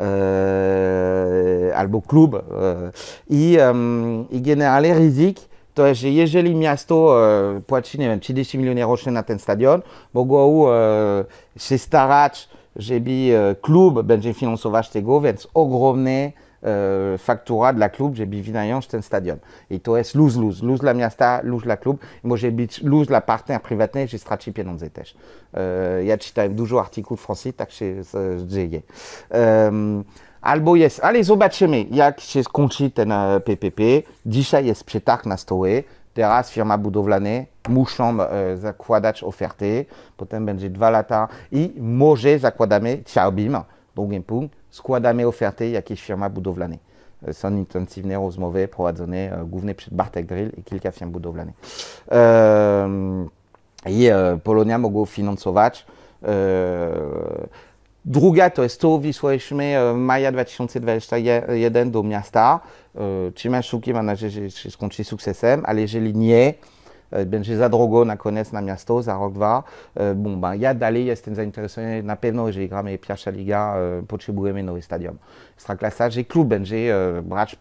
Euh, albo klub euh, i, euh, i generalnie ryzyk to jest, jeżeli miasto e, płaci, nie wiem, 30 milionów rocznie na ten stadion, le się starać, żeby e, klub będzie finansować tego, więc euh, factura de la club, j'ai bivin à un stadion. Et toi, es lose, lose, lose la miasta, lose la club. moi, j'ai lose la partenaire privatne, j'ai strachi pied dans zetes. Euh, y'a t'y toujours article français, t'as je j'ai, euh, albo, yes, allez, zo bachemé, yak que j'ai conchi ten PPP, disha, yes, pchetark nastoé, terrasse, firma boudovlané, mouchamb, euh, zakwadach offerté, potem benjit valata, i, moje, zakwadame, tchao bim, donc, składamy oferty jakiejś firma budowlanej. E, są intensywne rozmowy prowadzone e, głównie przez Bartek Drill i kilka firm budowlanych. I e, Polonia mogą finansować. Druga to jest to, wysłaliśmy maja 2021 do miasta. masz szuki, mam nadzieję, że skończy sukcesem, ale jeżeli nie, Euh, ben j'ai drogo na connais na miasto, za rok, dwa. Euh, bon, ben, y a y a jestem intéressant, na pewno, jeżeli gramy pierwsza liga, potrzebujemy j'ai, stadion. Ekstraklasa, że klub będzie brać,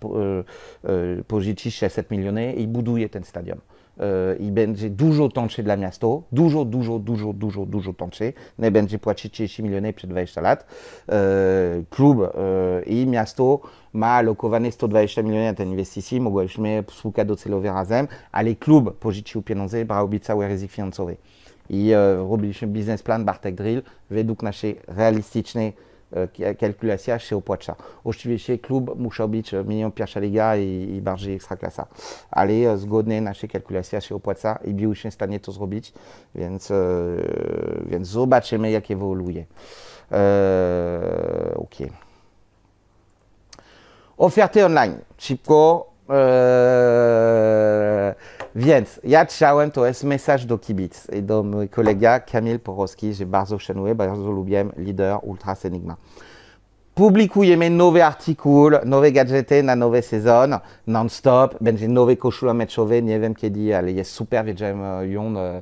pożyczyć et milionów i est un stadium i będzie dużo tańsze dla miasta, dużo, dużo, dużo, dużo, dużo Nie będzie płacić 30 milionów przez 20 club klub la miasto ma alokowane 120 milionów na de mogłyśmy razem, euh, Bartek Drill, chez kalkulazioa zeopoatxa. Ostibexe klub minion bitx milion piaxalega ibarzi ekstraklasa. Ale zgodnen hase kalkulazioa zeopoatxa ibi usen stanietoz robitx, więc, więc euh, zobaczymy jak ewoluuje. E, euh, ok. Oferty online. Chipko. Euh, Więc ja chciałem, to jest message do kibic i do mój kolega Kamil Porowski, że bardzo szanuję, bardzo lubię lider Ultras Enigma. Publikujemy nowy artykuł, nowe gadżety na nowy sezon, non-stop, będzie nowe koszula meczowe, nie wiem kiedy, ale jest super, wiedziałem ją e,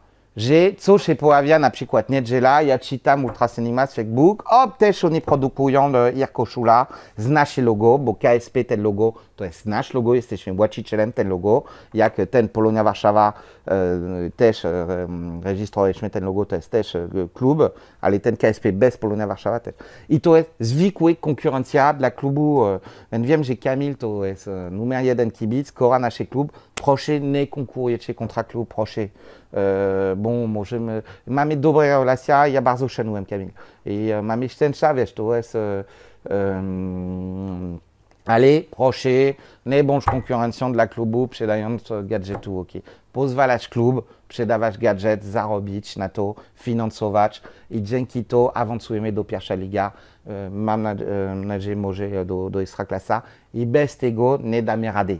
że co się pojawia na przykład niedziela, ja czytam Ultracinema z Facebook, o, też oni produkują e, ich koszula z nasze logo, bo KSP ten logo, to jest nasz logo, jesteśmy właścicielem ten logo, jak ten Polonia Warszawa e, też e, rejestrowaliśmy ten logo, to jest też e, klub, ale ten KSP bez Polonia Warszawa też. I to jest zwykła konkurencja dla klubu, e, wiem, że Kamil to jest numer jeden kibic, kora nasz klub, concours konkurujecie kontraktu euh, euh, euh, club E, bon, możemy, mamy dobre relacje, ja bardzo szanuję Kamil. I e, mamy szczęścia, wiesz, to jest... E, e, ale proche, nebądź konkurencją dla klubu, sprzedając gadżetu OK. Pozwalać klub sprzedawać gadżet, zarobić na to, finansować i dzięki to awansujemy do pierwsza liga. Mam nadzieję, może do, do Ekstraklasa i bez tego nie damy rady.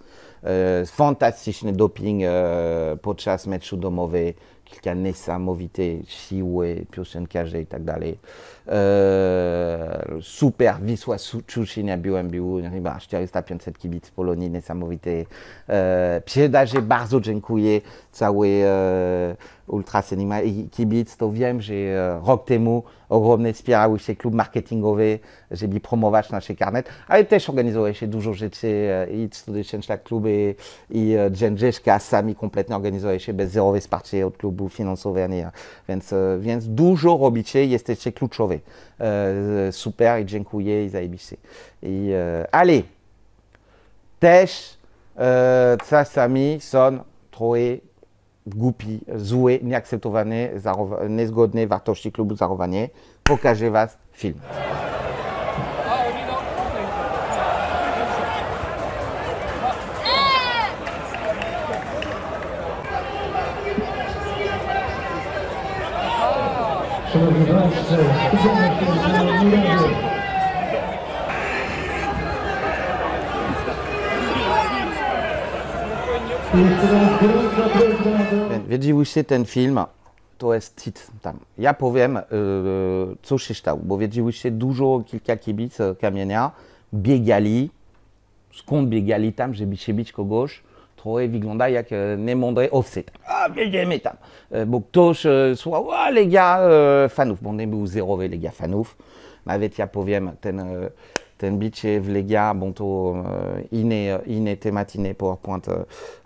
E, fantastyczny doping e, podczas meczu domowej, kilka siwe, siły piosenkarzy i tak dalej. Euh, super Wisła Czuczynia biłem, bił, kibic Polonii, niesamowite. barzo bardzo dziękuję euh, Ultra Cinema i kibic, to wiem, że euh, rock temu ogromnie wspierały się klub marketingowy, żeby promować nasze karnet, ale ah, też organizowałem się dużo rzeczy i et kluby sami sauver. Euh, super i a zajebiście. Et euh, allez, Tesh, Tsa euh, sami son Troé, Goupi, Zoué, nieakceptowany, niezgodny vartoshi klubu Zarovane, Pokajevas, film. wychowawcze, Janek ten film, to jest hit tam. Ja powiem, y, co się stało, bo wiedziałyście dużo, kilka kibic e, Kamienia biegali, skąd biegali tam, żeby się bić kogoś, trouvez Viglondaiak ne nemondre offset. Ah, bien, eta. Boktoch, soit, ouah, les gars, euh, fanouf. Bon, début, zéro, les gars, fanouf. Ma vetia poviem, ten, euh, ten bitchev, les gars, bonto, euh, iné, iné, tematine, PowerPoint,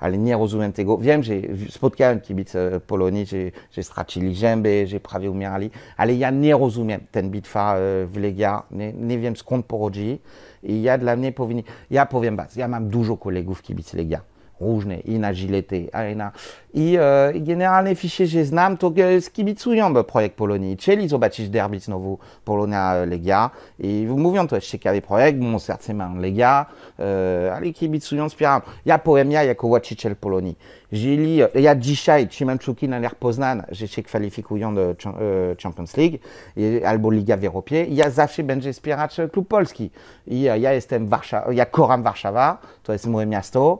allez, nier aux Tego. Viem, j'ai, spotkan, qui bit Polonie, j'ai, j'ai strachili j'ai pravi umirali. Allez, ya nier aux même ten bit fa, les gars, ne, ne viem skont poroji. Il y a de l'amener pour venir. Il y a pour bas. Il y a même 12 collègues qui bitent les gars różne, inne ty, a Arena, I e, generalnie fisie się znam, to e, skibicują projekt Polonii. czyli zobaczyć derby znowu Polonia-Legia i mówią, to jest ciekawy projekt, bo serce mam Legia, e, ale kibicują, wspieram. Ja powiem, ja jako il Polonii, jeżeli, ja dzisiaj trzymam kciuki na Legia Poznan. że się kwalifikują do e, Champions League albo Liga w Europie, ja zawsze będę wspierać e, klub polski. I ja jestem Warszawa, ja koram Warszawa, to jest moje miasto,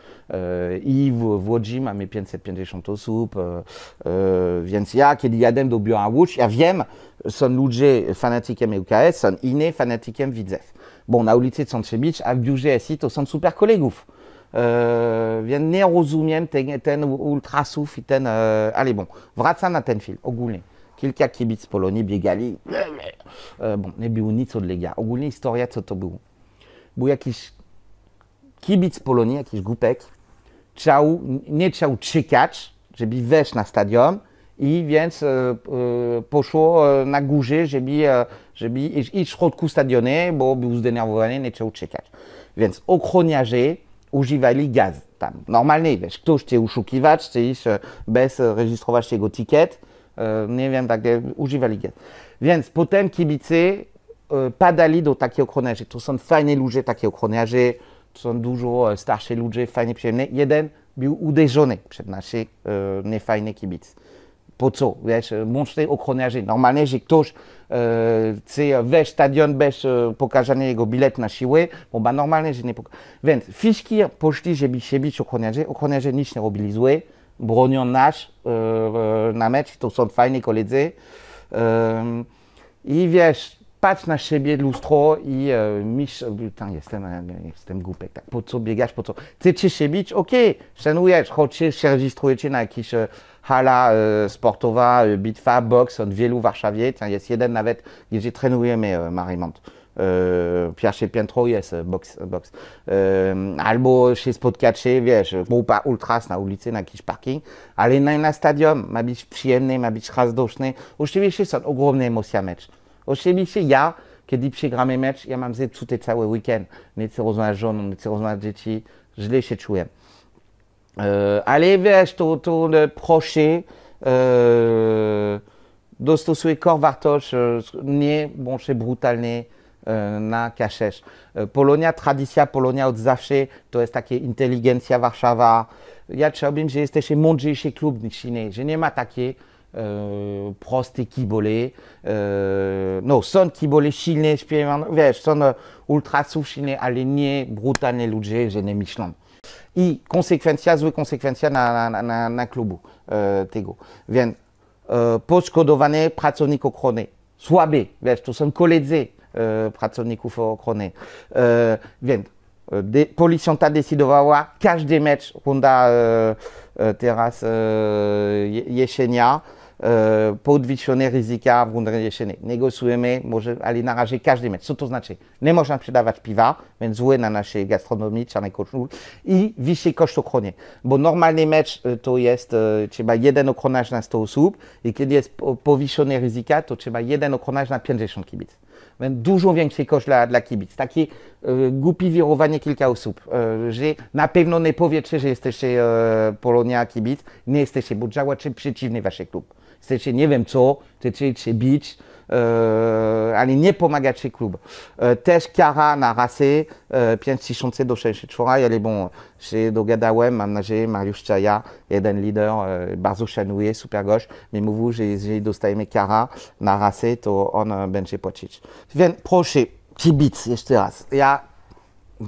euh, Yves Vojim à mes pieds cette pieds des chanteaux soupe Viencia qui est diadème de Bion Awouch et son ludge fanatique M son Iné fanatique M bon on a de santsebich à Bujé à site au centre super collègue euh, vient né Rosoumien, ten, ten ultra souf, ten, euh, allez bon, Vratsan à Tenfil, Ogoulé, Kilka Kibitz, Polonie, Biegali, euh, bon, Nebiouni, Tso de Lega, Ogoulé, Historia, Tso Tobou, Bouya Kibitz, qui Akish goupec chciał, nie chciał czekać, żeby wejść na stadion i więc e, e, poszło e, na górze, żeby, żeby iść w środku stadionu, bo był zdenerwowany, nie chciał czekać. Więc ochroniarze używali gaz tam. Normalnie, wiesz, ktoś chce uszukiwać, chce iść bez rejestrować jego ticket, nie wiem, tak, używali gaz. Więc potem kibice padali do takich ochroniarzy. To są fajne ludzie, takie ochroniarze, są dużo starszych ludzie, fajnie przyjemne. Jeden był uderzony przez naszych e, niefajnych kibic. Po co? Wiesz, e, mączne ochroniarzy. Normalnie, że ktoś e, chce wejść stadion bez e, pokazania jego na siłę, bo ma normalnie, że nie pokaże. Więc wszystkie poszli, żeby się bić ochroniarzy. Ochroniarze nic nie robili złe, bronią nas e, na mecz, to są fajni koledzy. E, I wiesz, patrz na siebie, lustro i e, mistrz, e, tam jestem, e, jestem głupek, tak, po co biegasz, po co, chcecie się bić, okej, okay. szanujesz, chodźcie, się rejestrujecie na jakiś e, hala e, sportowa, e, bitwa, boks od wielu w Warszawie, tam jest jeden nawet, gdzie trenujemy e, Marimont. E, pierwsze piętro jest box, e, box. E, albo się spotkacie, wiesz, grupa ultras na ulicy, na jakiś parking, ale nie na stadion, ma być przyjemny, ma być razdoszny. Oczywiście są ogromne emocje mecz. Oczywiście ja, kiedy przegramy mecz, ja mam zepsuty cały weekend. Nie chcę rozmawiać z żoną, nie chcę rozmawiać z dzieci, źle się czuję. E, ale wiesz, to, to proszę, e, dostosuj wartość, nie bądź brutalny na k euh, Polonia, tradycja Polonia od zawsze to jest takie inteligencja Warszawa. Ja chciałbym, że jesteście mądrzejszy klub niż inny, że nie ma takiej Euh, Prost et Kibolé, euh, non, son Kibolé, Chine, ouais, son euh, Ultra Souf, Chine, Alénier, Brutan et Lugé, I, conséquentia, zoué conséquentia, na, na, na, na, euh, tego. Vien, euh, posco dovane, pratsonico croné. vien, son colézé, euh, pratsonico Euh, vien, euh, de, polisienta décide cache des matchs, ronda, euh, terrasse, Yeshenia. E, podvýšené rizika v řešení. Negociujeme, může, ale na razie každý měsíc. Co to značí? Nemůžeme předávat piva, więc złe na naszej gastronomii, czarnej koszul i wyższy koszt ochrony. Bo normalny mecz e, to jest e, trzeba jeden ochronarz na 100 osób i kiedy jest powieszone ryzyka, to trzeba jeden ochronarz na 50 kibic. Więc dużo większy koszt dla, dla kibic. Takie e, głupie wirowanie kilka osób, e, że na pewno nie powiecie, że jesteście e, Polonia kibic, nie jesteście, bo działacie przeciwny wasz klub. chcecie, nie wiem c'est chcecie się bić, pour nie pomagacie klub. Eh, Też kara na rasy, 5 eh, do 6 wczoraj, ale bon, się m'a mam nadzieję, Mariusz Czaja, jeden lider, eh, bardzo szanuję, super gauche mimo wu, je jeżeli kara na rasy, to on będzie płacić. Więc proszę, kibic il raz, ja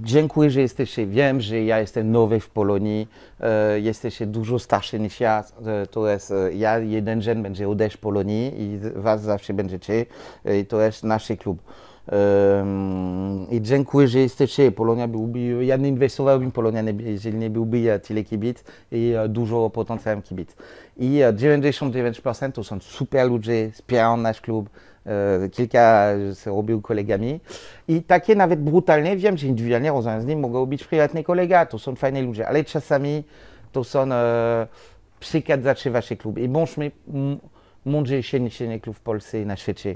dziękuję, że jesteście. Wiem, że ja jestem nowy w Polonii, e, jesteście dużo starszy niż ja. E, to jest, e, ja jeden dzień będę odejść Polonii i was zawsze będziecie. E, I to jest nasz klub. I dziękuję, że jesteście. Polonia byłby, ja nie inwestowałbym w Polonię, jeżeli nie byłby tyle kibic i e, dużo potencjałem kibic. I 99% e, to są super ludzie, wspierają nasz klub. E, kilka e, robił kolegami. I takie nawet brutalne, wiem, że indywidualnie rozmawiam z nim, mogę być prywatny kolega, to są fajni ludzie, ale czasami to są e, przykazać znaczy wasze klub. I bądźmy, mądrzej się niż klub w Polsce i na świecie.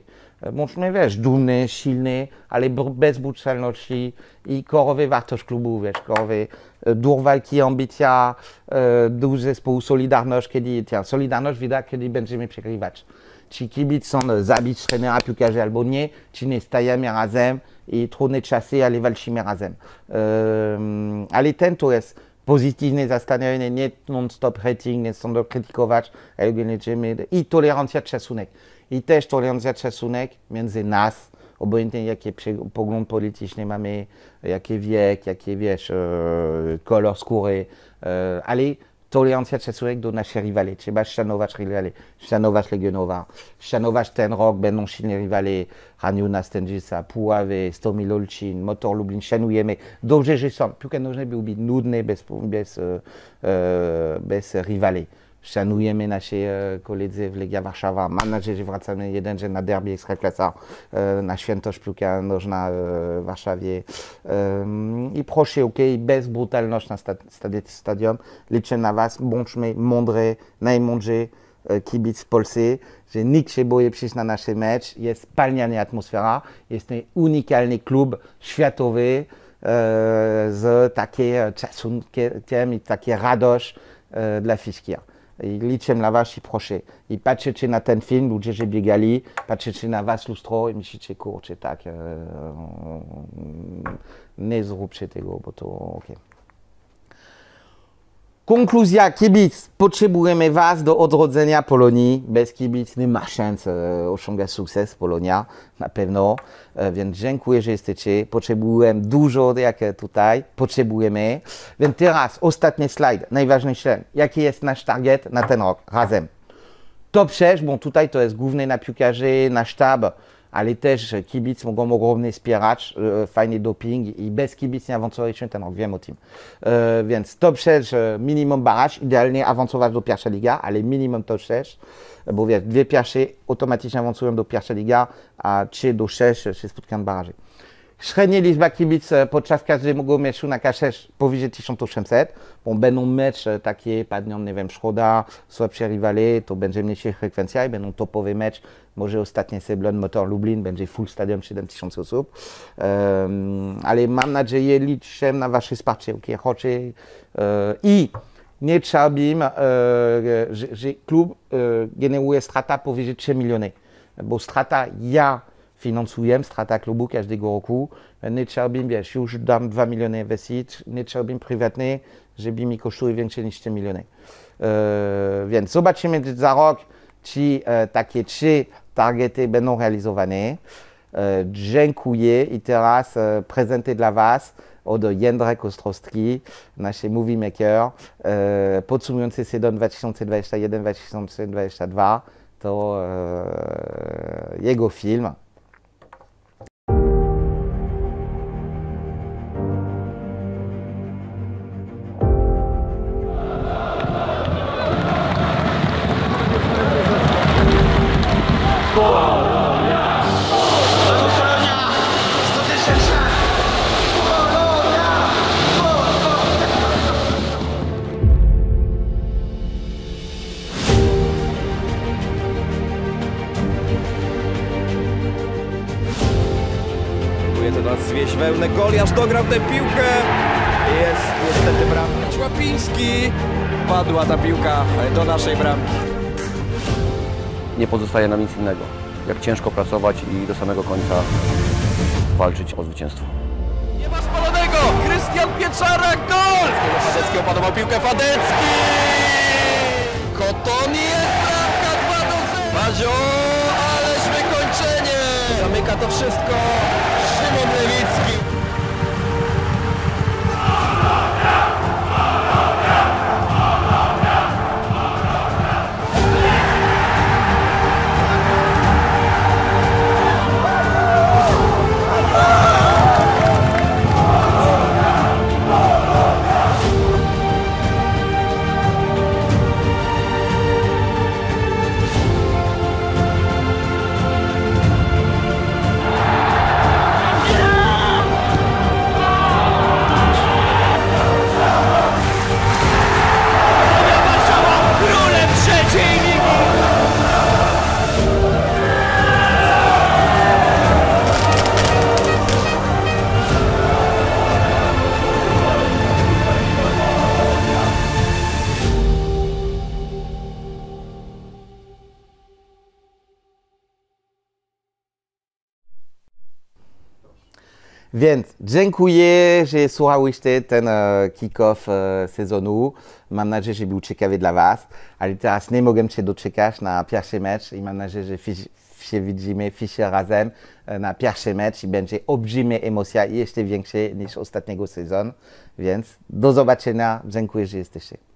Bądźmy, e, wiesz, dumny, silny, ale bez brutalności i korowy wartość klubu, wiesz, korowy dur walki, ambicja, e, duży zespół, solidarność, kiedy, tia, solidarność widać, kiedy będziemy przegrywać ci kibicom no, zabić trenera piłkarzy Albonii, ci nie stajemy razem i trudne czasy, ale walczymy razem. Ehm, ale ten to jest pozytywne nie non-stop rating, nie stąd krytykować, ale i tolerancja chasunek, I też tolerancja szacunek między nas, obojętnie jakie pogląd polityczny mamy, jakie wiek, jakie wiesz, e, kolor skóry, e, ale tolerancja szacunek do naszych rywali. Trzeba szanować rywali, szanować Legionowa, szanować ten rok, będą silni rywali, Raniuna, Stędzica, Puławy, Stomil Olcin, Motor Lublin, szanujemy. Dobrze, że są. Piłka nożna byłby nudne, bez, bez, e, e, bez rywali szanujemy nasi e, koledzy w Legia Warszawa. Mam nadzieję, że wracamy jeden dzień na derby Ekstraklasa, e, na święto szpiłka nożna e, w Warszawie. I proszę, ok, bez brutalności na stadion. Liczę na Was, bądźmy mądry, najmądrzy kibic w Polsce, że nikt się boi przyjść na nasze mecz, jest palniana atmosfera, jest unikalny klub światowy z takim szacunkiem i taki radość dla Fiszkier i liczę na i proszę. I patrzycie na ten film, ludzie że biegali, patrzycie na was lustro i myślicie, kurczę, tak, e, mm, nie zróbcie tego, bo to okej. Okay. Konkluzja, kibic, potrzebujemy Was do odrodzenia Polonii. Bez kibic nie ma szans e, osiągać sukces Polonia, na pewno. E, więc dziękuję, że jesteście. Potrzebujemy dużo, jak e, tutaj potrzebujemy. Więc teraz ostatni slajd, najważniejszy. Jaki jest nasz target na ten rok razem? Top 6, bo tutaj to jest główny na piłkarzy, na sztab. ale też kibic bon ogromny bon doping il kibic rok, o więc to przecież minimum baraż, idealnie do pierwszej liga, ale minimum to przecież, bo automatiquement automatycznie do pierwszej liga, a do de Średnie liczba kibic podczas każdego meczu na kasie powyżej 1800. Bo będą mecze takie, padną, nie wiem, Szkoda, słabsze rywale, to będzie mniejsza frekwencja i będą topowy mecz. Może ostatni Seblon Motor Lublin będzie full stadium 7000 osób. Um, ale mam nadzieję, liczę na wasze wsparcie, ok, choćby. E, I nie trzeba bim, um, e, że klub e, generuje strata powyżej 3 miliony. Bo strata ja finansujemy strata klubu każdego roku. Nie trzeba bym, wiesz, już dam 2 miliony inwestyć, nie trzeba bym prywatnie, żeby mi kosztuje większe niż 3 miliony. E, więc zobaczymy za rok, czy e, takie trzy targety będą realizowane. E, dziękuję i teraz e, prezentuję dla Was od Jędrek Ostrowski, nasz movie maker, e, podsumujący sezon 2021-2022. To e, jego film. niestety bramki. Człapiński! Padła ta piłka e, do naszej bramki. Nie pozostaje nam nic innego, jak ciężko pracować i do samego końca walczyć o zwycięstwo. Nie ma spalonego! Krystian Pieczara gol! Fadecki opanował piłkę, Fadecki! Koton jest bramka 2 do 0! Bazio, ależ wykończenie! Zamyka to wszystko Szymon Lewicki. Dziękuję, że słuchałyście ten e, kick-off e, sezonu. Mam nadzieję, że był ciekawy dla Was, ale teraz nie mogę się doczekać na pierwszy mecz i mam nadzieję, że się widzimy wszyscy razem e, na pierwszy mecz i będzie olbrzymia emocja i jeszcze większa niż ostatniego sezonu. Więc do zobaczenia, dziękuję, że jesteście.